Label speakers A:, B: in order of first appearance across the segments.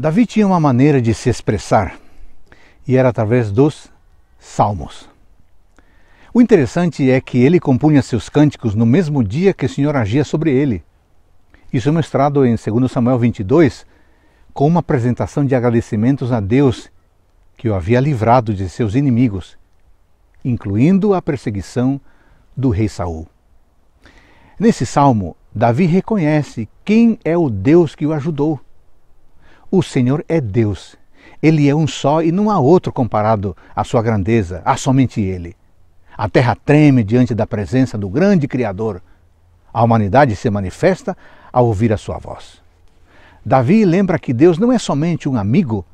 A: Davi tinha uma maneira de se expressar e era através dos salmos. O interessante é que ele compunha seus cânticos no mesmo dia que o Senhor agia sobre ele. Isso é mostrado em 2 Samuel 22, com uma apresentação de agradecimentos a Deus que o havia livrado de seus inimigos, incluindo a perseguição do rei Saul. Nesse salmo, Davi reconhece quem é o Deus que o ajudou o Senhor é Deus. Ele é um só e não há outro comparado à sua grandeza, há somente Ele. A terra treme diante da presença do grande Criador. A humanidade se manifesta ao ouvir a sua voz. Davi lembra que Deus não é somente um amigo,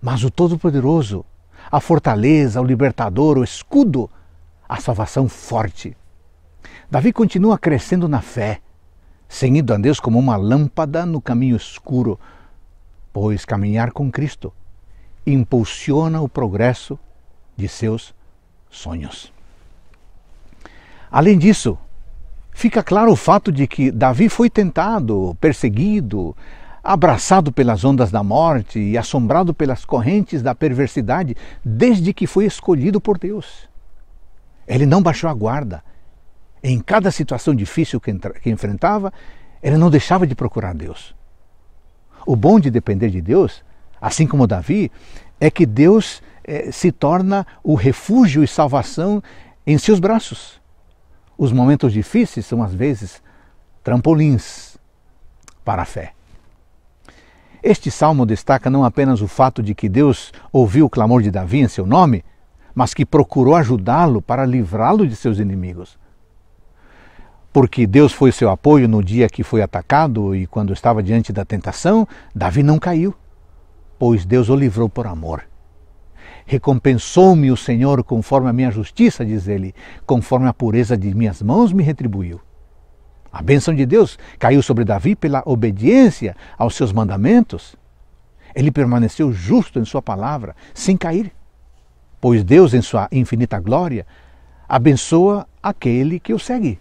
A: mas o Todo-Poderoso, a fortaleza, o libertador, o escudo, a salvação forte. Davi continua crescendo na fé, seguindo a Deus como uma lâmpada no caminho escuro, pois caminhar com Cristo impulsiona o progresso de seus sonhos. Além disso, fica claro o fato de que Davi foi tentado, perseguido, abraçado pelas ondas da morte e assombrado pelas correntes da perversidade desde que foi escolhido por Deus. Ele não baixou a guarda. Em cada situação difícil que, enfrentava, ele não deixava de procurar Deus. O bom de depender de Deus, assim como Davi, é que Deus eh, se torna o refúgio e salvação em seus braços. Os momentos difíceis são, às vezes, trampolins para a fé. Este salmo destaca não apenas o fato de que Deus ouviu o clamor de Davi em seu nome, mas que procurou ajudá-lo para livrá-lo de seus inimigos porque Deus foi seu apoio no dia que foi atacado e quando estava diante da tentação, Davi não caiu, pois Deus o livrou por amor. Recompensou-me o Senhor conforme a minha justiça, diz ele, conforme a pureza de minhas mãos me retribuiu. A bênção de Deus caiu sobre Davi pela obediência aos seus mandamentos. Ele permaneceu justo em sua palavra, sem cair, pois Deus, em sua infinita glória, abençoa aquele que o segue.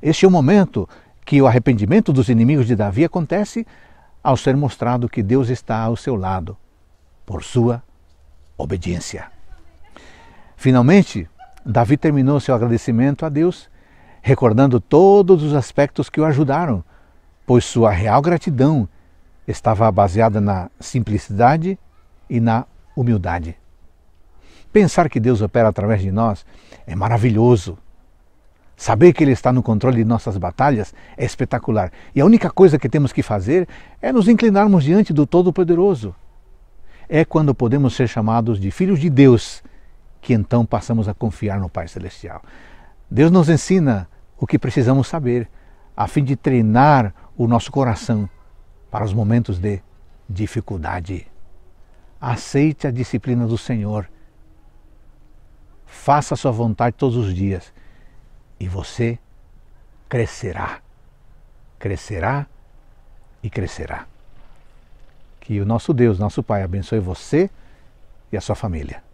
A: Este é o momento que o arrependimento dos inimigos de Davi acontece ao ser mostrado que Deus está ao seu lado por sua obediência. Finalmente, Davi terminou seu agradecimento a Deus, recordando todos os aspectos que o ajudaram, pois sua real gratidão estava baseada na simplicidade e na humildade. Pensar que Deus opera através de nós é maravilhoso Saber que Ele está no controle de nossas batalhas é espetacular. E a única coisa que temos que fazer é nos inclinarmos diante do Todo-Poderoso. É quando podemos ser chamados de filhos de Deus que então passamos a confiar no Pai Celestial. Deus nos ensina o que precisamos saber, a fim de treinar o nosso coração para os momentos de dificuldade. Aceite a disciplina do Senhor. Faça a sua vontade todos os dias e você crescerá, crescerá e crescerá. Que o nosso Deus, nosso Pai, abençoe você e a sua família.